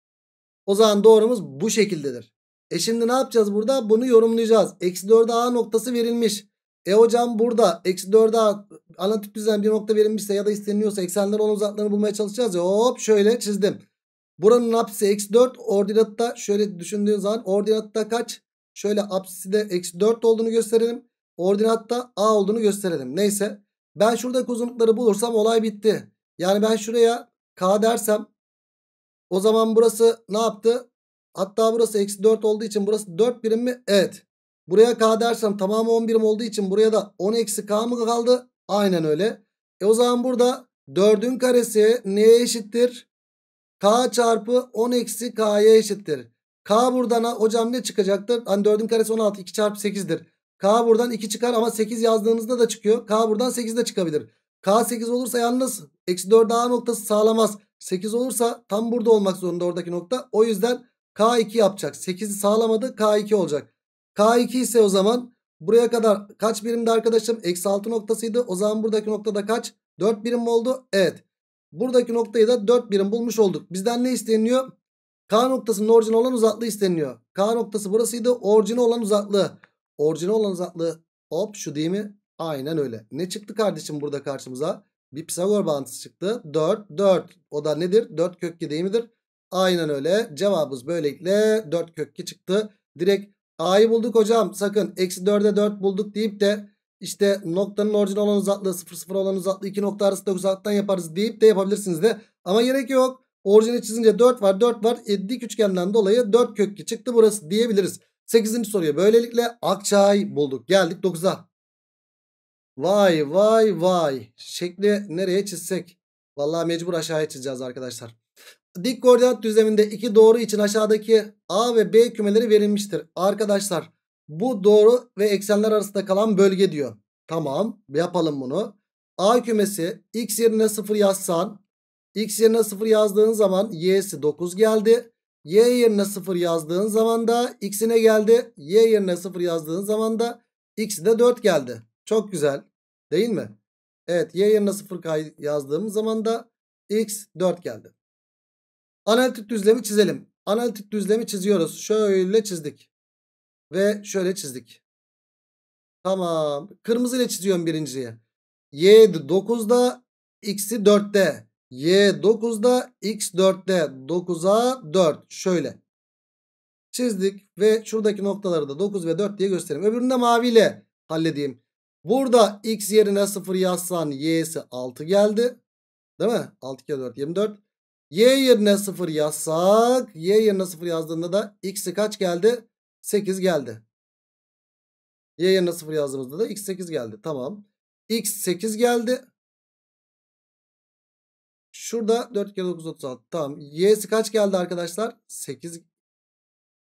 Speaker 1: O zaman doğrumuz bu şekildedir. E şimdi ne yapacağız burada? Bunu yorumlayacağız. Eksi 4'e A noktası verilmiş. E hocam burada eksi 4'e A analitik düzlem bir nokta verilmişse ya da isteniyorsa eksenler olan uzaklarını bulmaya çalışacağız Hop şöyle çizdim. Buranın apsisi eksi 4 ordinatta şöyle düşündüğün zaman ordinatta kaç? Şöyle apsisi de eksi 4 olduğunu gösterelim. Ordinatta A olduğunu gösterelim. Neyse ben şuradaki uzunlukları bulursam olay bitti. Yani ben şuraya K dersem o zaman burası ne yaptı? Hatta burası eksi 4 olduğu için burası 4 birim mi? Evet. Buraya k dersem tamamı 10 birim olduğu için buraya da 10 eksi k mı kaldı? Aynen öyle. E o zaman burada 4'ün karesi neye eşittir? k çarpı 10 eksi k'ya eşittir. k buradan hocam ne çıkacaktır? Hani 4'ün karesi 16 2 çarpı 8'dir. k buradan 2 çıkar ama 8 yazdığınızda da çıkıyor. k buradan 8 de çıkabilir. k 8 olursa yalnız eksi 4 daha noktası sağlamaz. 8 olursa tam burada olmak zorunda oradaki nokta. O yüzden K2 yapacak. 8'i sağlamadı K2 olacak. K2 ise o zaman buraya kadar kaç birimdi arkadaşım? Eksi 6 noktasıydı. O zaman buradaki noktada kaç? 4 birim oldu. Evet. Buradaki noktayı da 4 birim bulmuş olduk. Bizden ne isteniyor? K noktasının orijini olan uzaklığı isteniyor. K noktası burasıydı. Orijini olan uzaklığı. Orijini olan uzaklığı hop şu değil mi? Aynen öyle. Ne çıktı kardeşim burada karşımıza? Bir Pisagor bağıntısı çıktı. 4, 4. O da nedir? 4 kök 7 midir? Aynen öyle. Cevabımız böylelikle 4 kök 2 çıktı. Direkt A'yı bulduk hocam. Sakın eksi 4'e 4 bulduk deyip de işte noktanın orijinal olan uzaklığı 0 0 olan uzaklığı 2 nokta arasında uzaktan yaparız deyip de yapabilirsiniz de. Ama gerek yok. Orijini çizince 4 var 4 var. E, dik üçgenden dolayı 4 kök 2 çıktı burası diyebiliriz. 8. soruya böylelikle Akçay bulduk. Geldik 9'a. Vay vay vay. Şekli nereye çizsek? Vallahi mecbur aşağıya çizeceğiz arkadaşlar. Dik koordinat düzleminde iki doğru için aşağıdaki A ve B kümeleri verilmiştir. Arkadaşlar bu doğru ve eksenler arasında kalan bölge diyor. Tamam yapalım bunu. A kümesi x yerine 0 yazsan x yerine 0 yazdığın zaman y'si 9 geldi. Y yerine 0 yazdığın zaman da x'ine geldi. Y yerine 0 yazdığın zaman da de 4 geldi. Çok güzel değil mi? Evet y yerine 0 yazdığımız zaman da x 4 geldi. Analitik düzlemi çizelim. Analitik düzlemi çiziyoruz. Şöyle çizdik. Ve şöyle çizdik. Tamam. Kırmızı ile çiziyorum birinciye. Y 9'da x'i 4'te. Y 9'da x 4'te. 9'a 4. Şöyle. Çizdik ve şuradaki noktaları da 9 ve 4 diye göstereyim. Öbürünü de maviyle halledeyim. Burada x yerine 0 yazsan y'si 6 geldi. Değil mi? 6 kere 4 24. Y yerine 0 yazsak Y yerine 0 yazdığında da X'i kaç geldi? 8 geldi. Y yerine 0 yazdığımızda da X 8 geldi. Tamam. X 8 geldi. Şurada 4 kere 9 36. Tamam. Y'si kaç geldi arkadaşlar? 8.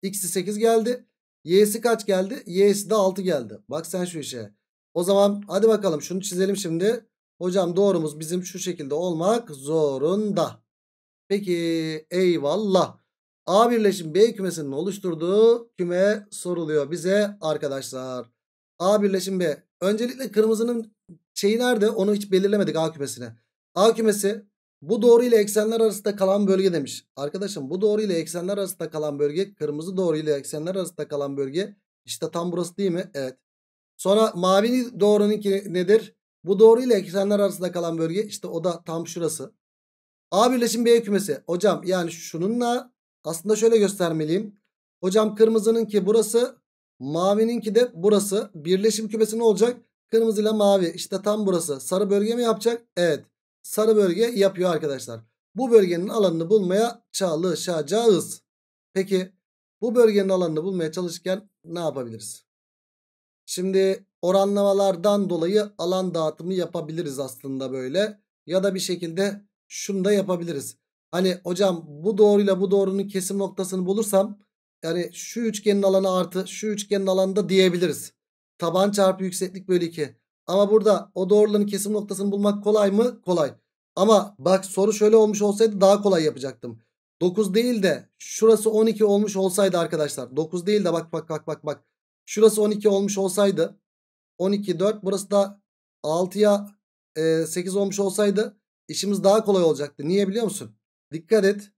Speaker 1: X'i 8 geldi. Y'si kaç geldi? Y'si de 6 geldi. Bak sen şu işe. O zaman hadi bakalım şunu çizelim şimdi. Hocam doğrumuz bizim şu şekilde olmak zorunda. Peki eyvallah. A birleşim B kümesinin oluşturduğu küme soruluyor bize arkadaşlar. A birleşim B. Öncelikle kırmızının şeyi nerede onu hiç belirlemedik A kümesine. A kümesi bu doğru ile eksenler arasında kalan bölge demiş. Arkadaşım bu doğru ile eksenler arasında kalan bölge kırmızı doğru ile eksenler arasında kalan bölge. İşte tam burası değil mi? Evet. Sonra mavi doğrunun ki nedir? Bu doğru ile eksenler arasında kalan bölge işte o da tam şurası. A birleşim B kümesi. Hocam yani şununla aslında şöyle göstermeliyim. Hocam kırmızının ki burası mavinin ki de burası. Birleşim kümesi ne olacak? Kırmızıyla mavi işte tam burası. Sarı bölge mi yapacak? Evet. Sarı bölge yapıyor arkadaşlar. Bu bölgenin alanını bulmaya çalışacağız. Peki bu bölgenin alanını bulmaya çalışırken ne yapabiliriz? Şimdi oranlamalardan dolayı alan dağıtımı yapabiliriz aslında böyle. Ya da bir şekilde şunu da yapabiliriz. Hani hocam bu doğruyla bu doğrunun kesim noktasını bulursam yani şu üçgenin alanı artı şu üçgenin alanı diyebiliriz. Taban çarpı yükseklik bölü 2. Ama burada o doğruların kesim noktasını bulmak kolay mı? Kolay. Ama bak soru şöyle olmuş olsaydı daha kolay yapacaktım. 9 değil de şurası 12 olmuş olsaydı arkadaşlar. 9 değil de bak bak bak bak bak. Şurası 12 olmuş olsaydı. 12 4 burası da 6'ya e, 8 olmuş olsaydı işimiz daha kolay olacaktı. Niye biliyor musun? Dikkat et.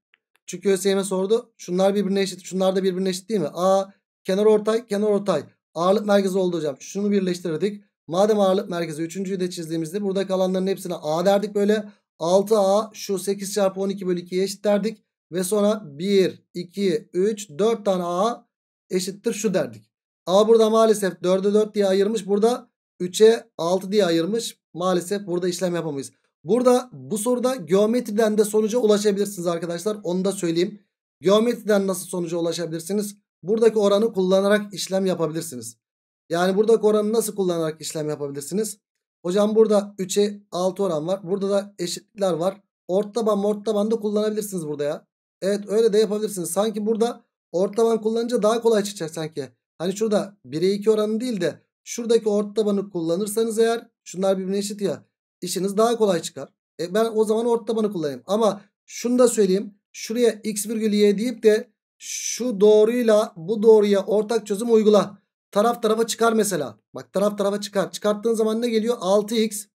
Speaker 1: Çünkü ÖSYM sordu. Şunlar birbirine eşit. Şunlar da birbirine eşit değil mi? A kenar ortay kenar ortay. Ağırlık merkezi oldu hocam. Şunu birleştirdik. Madem ağırlık merkezi 3.yü de çizdiğimizde burada kalanların hepsine A derdik böyle. 6A şu 8 çarpı 12 bölü 2'ye eşit derdik. Ve sonra 1, 2, 3, 4 tane A eşittir şu derdik. A burada maalesef 4'e 4 diye ayırmış. Burada 3'e 6 diye ayırmış. Maalesef burada işlem yapamayız. Burada bu soruda geometriden de sonuca ulaşabilirsiniz arkadaşlar. Onu da söyleyeyim. Geometriden nasıl sonuca ulaşabilirsiniz? Buradaki oranı kullanarak işlem yapabilirsiniz. Yani buradaki oranı nasıl kullanarak işlem yapabilirsiniz? Hocam burada 3'e 6 oran var. Burada da eşitlikler var. Ort taban mort taban da kullanabilirsiniz burada ya. Evet öyle de yapabilirsiniz. Sanki burada ort taban kullanınca daha kolay çıkacak sanki. Hani şurada 1'e 2 oranı değil de şuradaki ort tabanı kullanırsanız eğer şunlar birbirine eşit ya işiniz daha kolay çıkar. E ben o zaman orta tabanı kullanayım. Ama şunu da söyleyeyim. Şuraya x virgül y deyip de şu doğruyla bu doğruya ortak çözüm uygula. Taraf tarafa çıkar mesela. Bak taraf tarafa çıkar. Çıkarttığın zaman ne geliyor? 6x.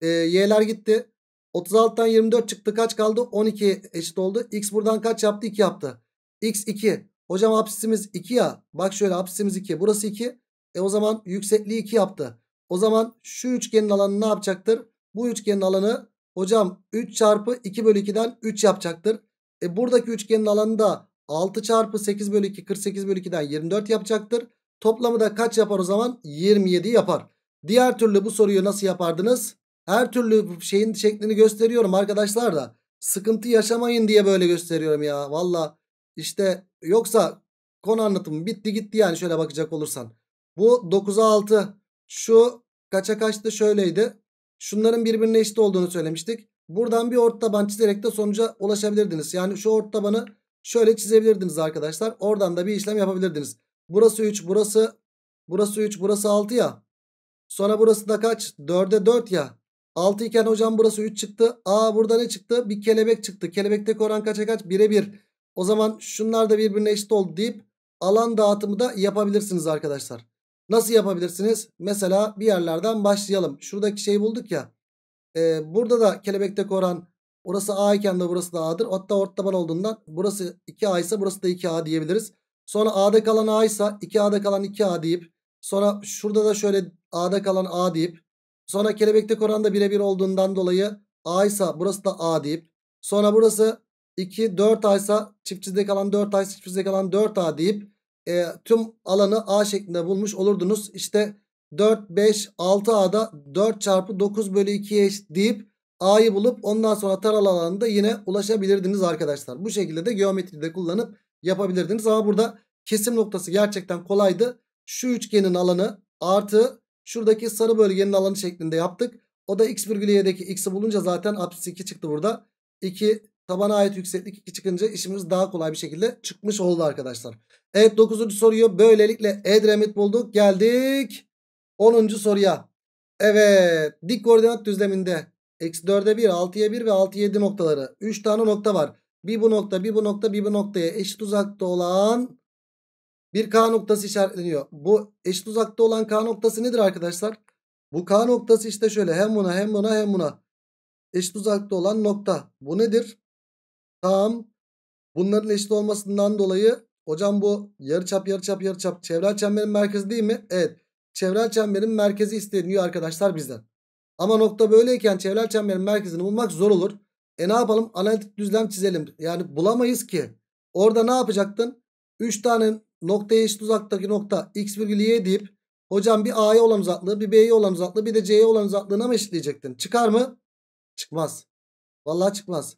Speaker 1: E, y'ler gitti. 36'dan 24 çıktı. Kaç kaldı? 12 eşit oldu. X buradan kaç yaptı? 2 yaptı. X 2. Hocam apsisimiz 2 ya. Bak şöyle apsisimiz 2. Burası 2. E o zaman yüksekliği 2 yaptı. O zaman şu üçgenin alanı ne yapacaktır? Bu üçgenin alanı hocam 3 çarpı 2 bölü 2'den 3 yapacaktır. E buradaki üçgenin alanı da 6 çarpı 8 bölü 2 48 bölü 2'den 24 yapacaktır. Toplamı da kaç yapar o zaman? 27 yapar. Diğer türlü bu soruyu nasıl yapardınız? Her türlü şeyin şeklini gösteriyorum arkadaşlar da. Sıkıntı yaşamayın diye böyle gösteriyorum ya. Valla işte yoksa konu anlatımı bitti gitti yani şöyle bakacak olursan. Bu 9'a 6. Şu kaça kaçtı şöyleydi. Şunların birbirine eşit olduğunu söylemiştik. Buradan bir ort taban çizerek de sonuca ulaşabilirdiniz. Yani şu ort tabanı şöyle çizebilirdiniz arkadaşlar. Oradan da bir işlem yapabilirdiniz. Burası 3 burası burası 3 burası 6 ya. Sonra burası da kaç? 4'e 4 ya. 6 iken hocam burası 3 çıktı. Aa burada ne çıktı? Bir kelebek çıktı. Kelebekteki oran kaça kaç? 1'e 1. O zaman şunlar da birbirine eşit oldu deyip alan dağıtımı da yapabilirsiniz arkadaşlar. Nasıl yapabilirsiniz? Mesela bir yerlerden başlayalım. Şuradaki şeyi bulduk ya. E, burada da kelebekteki oran orası A iken de burası da A'dır. Hatta ortaban olduğundan burası 2A ise burası da 2A diyebiliriz. Sonra A'da kalan A ise 2A'da kalan 2A deyip sonra şurada da şöyle A'da kalan A deyip sonra kelebekteki oran da birebir olduğundan dolayı A ise burası da A deyip sonra burası 2 4A ise çift çizde kalan 4A çift çizde kalan 4A deyip e, tüm alanı A şeklinde bulmuş olurdunuz. İşte 4, 5, 6A'da 4 çarpı 9 bölü 2'ye eşit deyip A'yı bulup ondan sonra taral alanında yine ulaşabilirdiniz arkadaşlar. Bu şekilde de geometride kullanıp yapabilirdiniz. Ama burada kesim noktası gerçekten kolaydı. Şu üçgenin alanı artı şuradaki sarı bölgenin alanı şeklinde yaptık. O da x virgül y'deki x'i bulunca zaten apsis 2 çıktı burada. 2 Tabana ait yükseklik 2 çıkınca işimiz daha kolay bir şekilde çıkmış oldu arkadaşlar. Evet 9. soruyu böylelikle Edremit bulduk. Geldik 10. soruya. Evet dik koordinat düzleminde eksi 4'e 1, 6'ya 1 ve 6 7 noktaları. 3 tane nokta var. Bir bu nokta, bir bu nokta, bir bu noktaya eşit uzakta olan bir K noktası işaretleniyor. Bu eşit uzakta olan K noktası nedir arkadaşlar? Bu K noktası işte şöyle hem buna hem buna hem buna eşit uzakta olan nokta. Bu nedir? Tam, Bunların eşit olmasından dolayı hocam bu yarı yarı çap çap yarı çap çevrel çemberin merkezi değil mi? Evet. Çevrel çemberin merkezi isteniyor arkadaşlar bizden. Ama nokta böyleyken çevrel çemberin merkezini bulmak zor olur. E ne yapalım? Analitik düzlem çizelim. Yani bulamayız ki. Orada ne yapacaktın? 3 tane noktaya eşit uzaktaki nokta x virgül y deyip hocam bir a'ya olan uzaklığı, bir b'ye olan uzaklığı, bir de c'ye olan uzaklığına mı eşitleyecektin? Çıkar mı? Çıkmaz. Vallahi çıkmaz.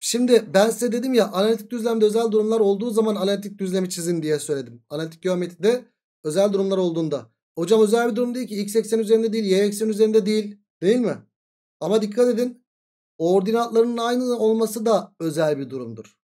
Speaker 1: Şimdi ben size dedim ya analitik düzlemde özel durumlar olduğu zaman analitik düzlemi çizin diye söyledim. Analitik geometride özel durumlar olduğunda. Hocam özel bir durum değil ki x eksen üzerinde değil y eksen üzerinde değil değil mi? Ama dikkat edin ordinatlarının aynı olması da özel bir durumdur.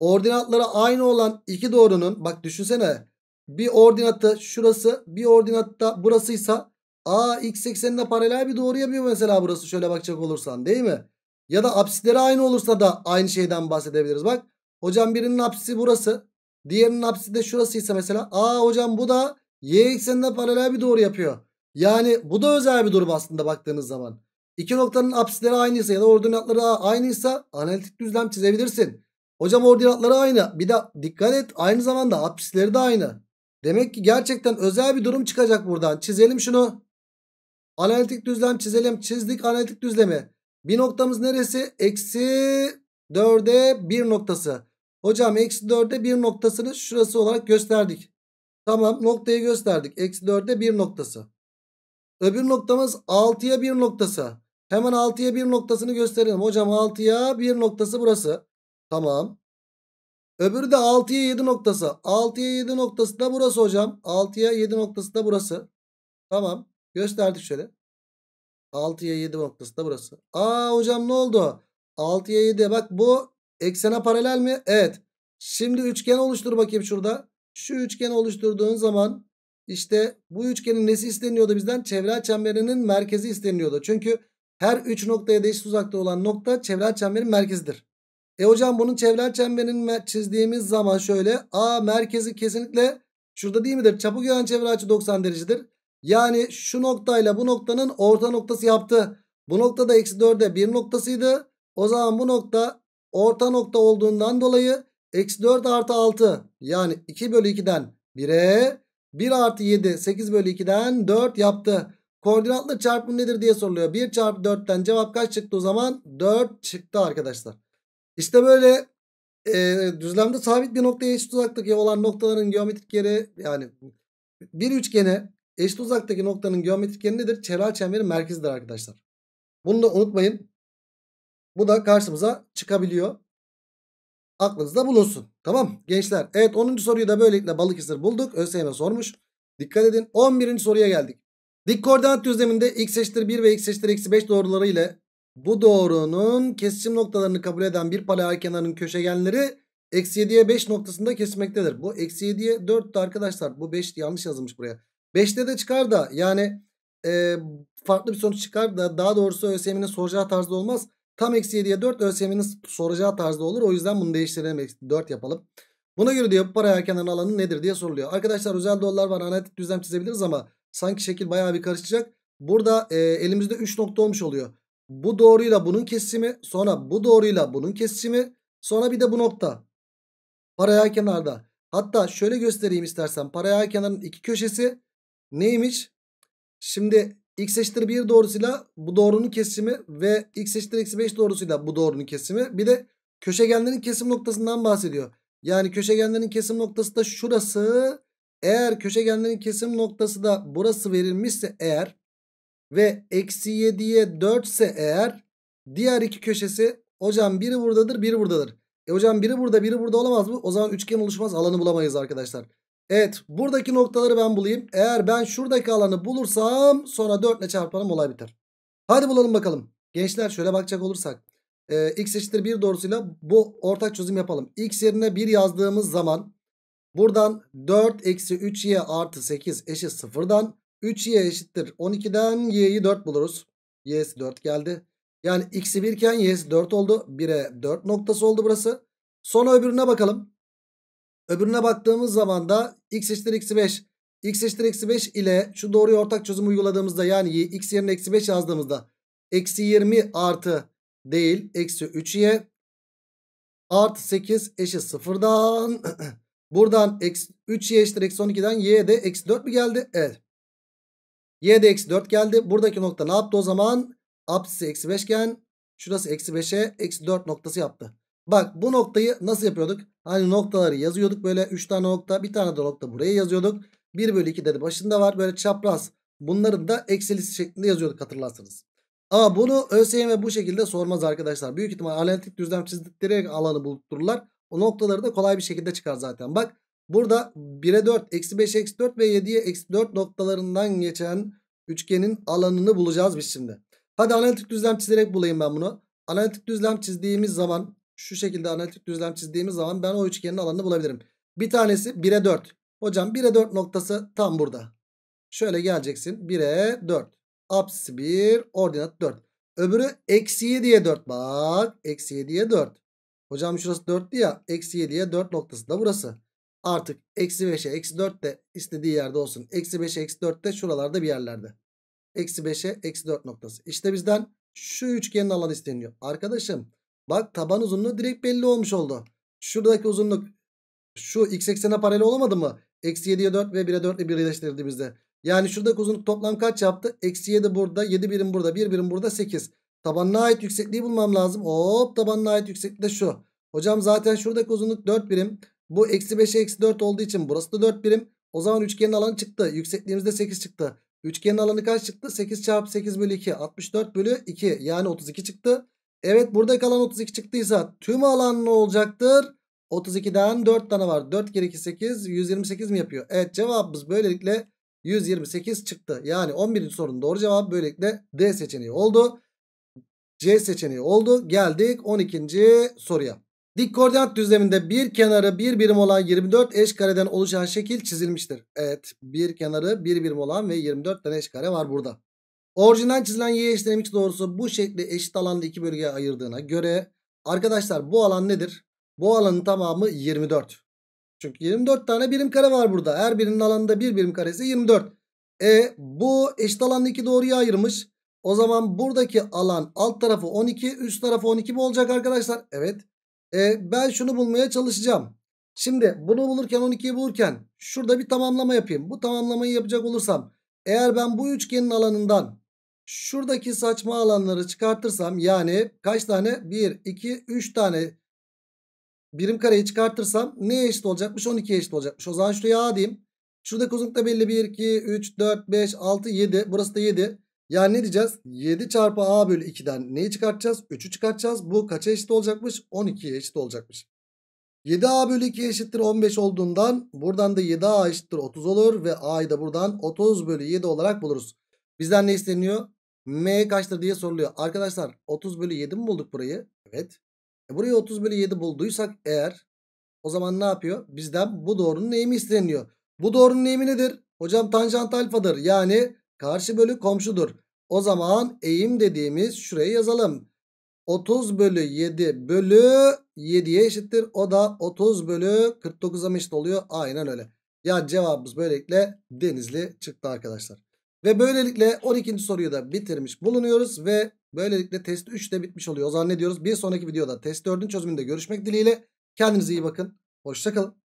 Speaker 1: Ordinatları aynı olan iki doğrunun bak düşünsene bir ordinatı şurası bir ordinatta burasıysa a x eksenine paralel bir doğru yapıyor mesela burası şöyle bakacak olursan değil mi? Ya da apsisleri aynı olursa da aynı şeyden bahsedebiliriz. Bak hocam birinin apsisi burası. Diğerinin apsisi de şurasıysa mesela. Aa hocam bu da y eksenine paralel bir doğru yapıyor. Yani bu da özel bir durum aslında baktığınız zaman. İki noktanın apsisleri aynıysa ya da ordinatları aynıysa analitik düzlem çizebilirsin. Hocam ordinatları aynı. Bir de dikkat et aynı zamanda apsisleri de aynı. Demek ki gerçekten özel bir durum çıkacak buradan. Çizelim şunu. Analitik düzlem çizelim. Çizdik analitik düzlemi. Bir noktamız neresi? Eksi 4'e 1 noktası. Hocam eksi 4'e 1 noktasını şurası olarak gösterdik. Tamam noktayı gösterdik. Eksi 4'e 1 noktası. Öbür noktamız 6'ya 1 noktası. Hemen 6'ya 1 noktasını gösterelim. Hocam 6'ya 1 noktası burası. Tamam. Öbürü de 6'ya 7 noktası. 6'ya 7 noktası da burası hocam. 6'ya 7 noktası da burası. Tamam. Gösterdik şöyle. 6'ya 7 noktası da burası. Aa hocam ne oldu? 6'ya 7 bak bu eksene paralel mi? Evet. Şimdi üçgen oluştur bakayım şurada. Şu üçgeni oluşturduğun zaman işte bu üçgenin nesi isteniyordu bizden? Çevre çemberinin merkezi isteniyordu. Çünkü her 3 noktaya eşit uzakta olan nokta çevre çemberin merkezidir. E hocam bunun çevre çemberini çizdiğimiz zaman şöyle. A merkezi kesinlikle şurada değil midir? Çapı gören çevre açı 90 derecedir. Yani şu noktayla bu noktanın orta noktası yaptı. Bu noktada eksi 4'e 1 noktasıydı. O zaman bu nokta orta nokta olduğundan dolayı eksi 4 artı 6 yani 2 bölü 2'den 1'e 1 artı 7 8 bölü 2'den 4 yaptı. Koordinatlı çarpım nedir diye soruluyor. 1 çarpı 4'ten cevap kaç çıktı o zaman? 4 çıktı arkadaşlar. İşte böyle e, düzlemde sabit bir noktaya eşit uzaklık olan noktaların geometrik yeri yani bir üçgene Eşit uzaktaki noktanın geometrik yeri nedir? Çevral çemberin merkezidir arkadaşlar. Bunu da unutmayın. Bu da karşımıza çıkabiliyor. Aklınızda bulunsun. Tamam gençler. Evet 10. soruyu da böylelikle Balıkesir bulduk. ÖSYM e sormuş. Dikkat edin. 11. soruya geldik. Dik koordinat düzleminde x eşittir 1 ve x eşittir eksi 5 doğruları ile bu doğrunun kesişim noktalarını kabul eden bir paralel kenarın köşegenleri eksi 7'ye 5 noktasında kesmektedir. Bu eksi 7'ye 4'tü arkadaşlar. Bu 5 yanlış yazılmış buraya. 5'te de çıkar da yani e, farklı bir sonuç çıkar da daha doğrusu ÖSYM'nin soracağı tarzda olmaz. Tam eksi 7'ye 4 ÖSYM'nin soracağı tarzda olur. O yüzden bunu değiştirelim. 4 yapalım. Buna göre diyor para kenarının alanı nedir diye soruluyor. Arkadaşlar özel dolar var. Analitik düzlem çizebiliriz ama sanki şekil bayağı bir karışacak. Burada e, elimizde 3 nokta olmuş oluyor. Bu doğruyla bunun kesimi. Sonra bu doğruyla bunun kesimi. Sonra bir de bu nokta. Paraya kenarda. Hatta şöyle göstereyim istersen. Paraya kenarın iki köşesi Neymiş? Şimdi x eşittir 1 doğrusuyla bu doğrunun kesimi ve x eşittir eksi 5 doğrusuyla bu doğrunun kesimi. Bir de köşegenlerin kesim noktasından bahsediyor. Yani köşegenlerin kesim noktası da şurası. Eğer köşegenlerin kesim noktası da burası verilmişse eğer ve eksi 7'ye 4 ise eğer diğer iki köşesi hocam biri buradadır biri buradadır. E hocam biri burada biri burada olamaz mı? O zaman üçgen oluşmaz alanı bulamayız arkadaşlar. Evet buradaki noktaları ben bulayım. Eğer ben şuradaki alanı bulursam sonra 4 ile çarpanım olay biter. Hadi bulalım bakalım. Gençler şöyle bakacak olursak. E, x eşittir 1 doğrusuyla bu ortak çözüm yapalım. x yerine 1 yazdığımız zaman buradan 4 eksi 3y artı 8 eşit 0'dan 3y eşittir 12'den y'yi 4 buluruz. y'si 4 geldi. Yani x'i 1 iken y'si 4 oldu. 1'e 4 noktası oldu burası. Sonra öbürüne bakalım. Öbürüne baktığımız zaman da x eşittir eksi 5. x eşittir eksi 5 ile şu doğruyu ortak çözüm uyguladığımızda yani y x yerine eksi 5 yazdığımızda eksi 20 artı değil eksi 3y artı 8 eşit sıfırdan [clears throat] buradan eksi 3y eşittir eksi 12'den y de eksi 4 mi geldi? Evet. y de eksi 4 geldi. Buradaki nokta ne yaptı o zaman? Apsisi eksi 5 iken şurası eksi 5'e eksi 4 noktası yaptı. Bak bu noktayı nasıl yapıyorduk? Hani noktaları yazıyorduk böyle 3 tane nokta bir tane de nokta buraya yazıyorduk. 1 bölü 2 dedi başında var böyle çapraz. Bunların da eksilisi şeklinde yazıyorduk hatırlarsınız. Ama bunu ÖSYM bu şekilde sormaz arkadaşlar. Büyük ihtimal analitik düzlem çizdikleri alanı buluttururlar. O noktaları da kolay bir şekilde çıkar zaten. Bak burada 1'e 4, eksi 5, eksi 4 ve 7'ye eksi 4 noktalarından geçen üçgenin alanını bulacağız biz şimdi. Hadi analitik düzlem çizerek bulayım ben bunu. Analitik düzlem çizdiğimiz zaman şu şekilde analitik düzlem çizdiğimiz zaman ben o üçgenin alanını bulabilirim. Bir tanesi 1'e 4. Hocam 1'e 4 noktası tam burada. Şöyle geleceksin 1'e 4. Apsisi 1 ordinat 4. Öbürü eksi 7'ye 4 bak. Eksi 7'ye 4. Hocam şurası 4'tü ya. Eksi 7'ye 4 noktası da burası. Artık eksi 5'e eksi 4 de istediği yerde olsun. Eksi 5'e eksi 4 de şuralarda bir yerlerde. Eksi 5'e eksi 4 noktası. İşte bizden şu üçgenin alanı isteniyor. Arkadaşım Bak taban uzunluğu direkt belli olmuş oldu. Şuradaki uzunluk şu x eksene paralel olamadı mı? Eksi 7'ye 4 ve 1'e 4 ile birleştirildi bizde. Yani şuradaki uzunluk toplam kaç yaptı? Eksi 7 burada, 7 birim burada, 1 birim burada 8. Tabanına ait yüksekliği bulmam lazım. Hop tabanına ait yükseklik de şu. Hocam zaten şuradaki uzunluk 4 birim. Bu eksi 5'e eksi 4 olduğu için burası da 4 birim. O zaman üçgenin alanı çıktı. Yüksekliğimizde 8 çıktı. Üçgenin alanı kaç çıktı? 8 çarpı 8 bölü 2. 64 bölü 2 yani 32 çıktı. Evet burada kalan 32 çıktıysa tüm alan ne olacaktır? 32'den 4 tane var. 4 kere 2 8 128 mi yapıyor? Evet cevabımız böylelikle 128 çıktı. Yani 11. sorunun doğru cevabı böylelikle D seçeneği oldu. C seçeneği oldu. Geldik 12. soruya. Dik koordinat düzleminde bir kenarı bir birim olan 24 eş kareden oluşan şekil çizilmiştir. Evet bir kenarı bir birim olan ve 24 tane eş kare var burada. Orijinal çizilen y eşittir mx doğrusu bu şekli eşit alanda iki bölgeye ayırdığına göre arkadaşlar bu alan nedir? Bu alanın tamamı 24. Çünkü 24 tane birim kare var burada. Her birinin alanında bir birim karesi 24. E bu eşit alanı iki doğruya ayırmış. O zaman buradaki alan alt tarafı 12 üst tarafı 12 mi olacak arkadaşlar? Evet. E, ben şunu bulmaya çalışacağım. Şimdi bunu bulurken 12'yi bulurken şurada bir tamamlama yapayım. Bu tamamlamayı yapacak olursam eğer ben bu üçgenin alanından Şuradaki saçma alanları çıkartırsam yani kaç tane? 1, 2, 3 tane birim kareyi çıkartırsam neye eşit olacakmış? 12'ye eşit olacakmış. O zaman şuraya A diyeyim. Şuradaki uzunluk da belli. 1, 2, 3, 4, 5, 6, 7. Burası da 7. Yani ne diyeceğiz? 7 çarpı A bölü 2'den neyi çıkartacağız? 3'ü çıkartacağız. Bu kaça eşit olacakmış? 12'ye eşit olacakmış. 7A bölü 2 eşittir 15 olduğundan buradan da 7A eşittir 30 olur. Ve A'yı da buradan 30 bölü 7 olarak buluruz. Bizden ne isteniyor? M kaçtır diye soruluyor. Arkadaşlar 30 bölü 7 mi bulduk burayı? Evet. E burayı 30 bölü 7 bulduysak eğer o zaman ne yapıyor? Bizden bu doğrunun eğimi isteniyor. Bu doğrunun eğimi nedir? Hocam tanjant alfadır. Yani karşı bölü komşudur. O zaman eğim dediğimiz şuraya yazalım. 30 bölü 7 bölü 7'ye eşittir. O da 30 bölü 49'a eşit oluyor. Aynen öyle. Ya cevabımız böylelikle denizli çıktı arkadaşlar. Ve böylelikle 12. soruyu da bitirmiş bulunuyoruz ve böylelikle test 3 de bitmiş oluyor. O zaman ne diyoruz? Bir sonraki videoda test 4'ün çözümünde görüşmek dileğiyle. Kendinize iyi bakın. Hoşçakalın.